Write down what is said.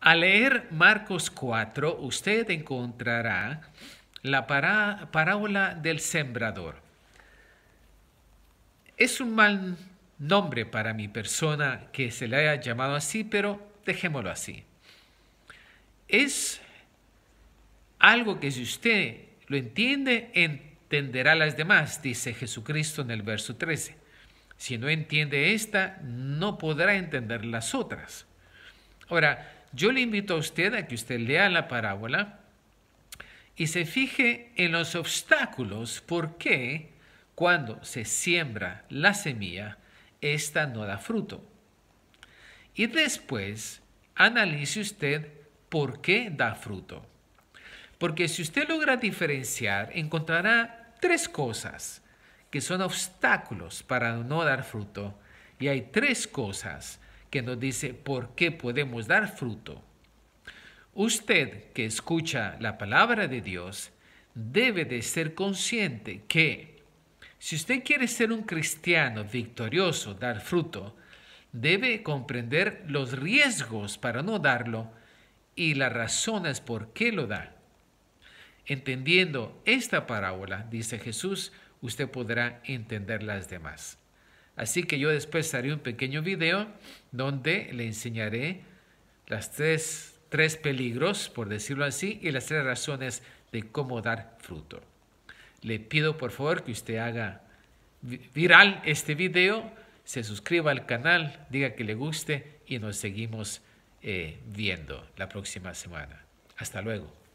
Al leer Marcos 4, usted encontrará la parábola del sembrador. Es un mal nombre para mi persona que se le haya llamado así, pero dejémoslo así. Es algo que si usted lo entiende, entenderá las demás, dice Jesucristo en el verso 13. Si no entiende esta, no podrá entender las otras. Ahora, yo le invito a usted a que usted lea la parábola y se fije en los obstáculos por qué cuando se siembra la semilla, esta no da fruto. Y después analice usted por qué da fruto. Porque si usted logra diferenciar, encontrará tres cosas que son obstáculos para no dar fruto. Y hay tres cosas que nos dice por qué podemos dar fruto. Usted que escucha la palabra de Dios debe de ser consciente que si usted quiere ser un cristiano victorioso, dar fruto, debe comprender los riesgos para no darlo y las razones por qué lo da. Entendiendo esta parábola, dice Jesús, usted podrá entender las demás. Así que yo después haré un pequeño video donde le enseñaré las tres, tres peligros, por decirlo así, y las tres razones de cómo dar fruto. Le pido por favor que usted haga viral este video, se suscriba al canal, diga que le guste y nos seguimos eh, viendo la próxima semana. Hasta luego.